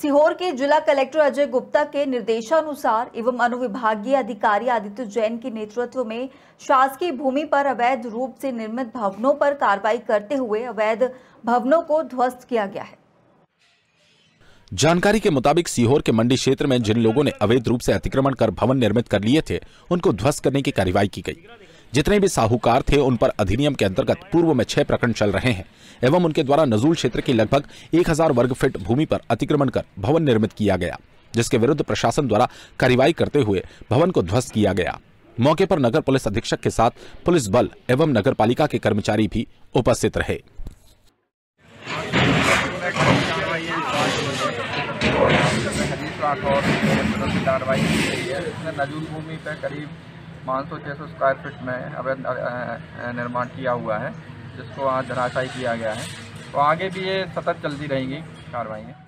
सीहोर के जिला कलेक्टर अजय गुप्ता के निर्देशानुसार एवं अनुविभागीय अधिकारी आदित्य जैन के नेतृत्व में शासकीय भूमि पर अवैध रूप से निर्मित भवनों पर कार्रवाई करते हुए अवैध भवनों को ध्वस्त किया गया है जानकारी के मुताबिक सीहोर के मंडी क्षेत्र में जिन लोगों ने अवैध रूप से अतिक्रमण कर भवन निर्मित कर लिए थे उनको ध्वस्त करने की कार्यवाही की गई जितने भी साहूकार थे उन पर अधिनियम के अंतर्गत पूर्व में छह प्रकरण चल रहे हैं एवं उनके द्वारा नजूल क्षेत्र की लगभग 1000 वर्ग फीट भूमि पर अतिक्रमण कर भवन निर्मित किया गया जिसके विरुद्ध प्रशासन द्वारा कार्रवाई करते हुए भवन को ध्वस्त किया गया मौके पर नगर पुलिस अधीक्षक के साथ पुलिस बल एवं नगर पालिका के कर्मचारी भी उपस्थित रहे कार्रवाई की गई है इसमें नजूल भूमि पर करीब पाँच सौ छः सौ स्क्वायर फीट में अवैध निर्माण किया हुआ है जिसको आज धराशायी किया गया है तो आगे भी ये सतत चलती रहेंगी कार्रवाइयाँ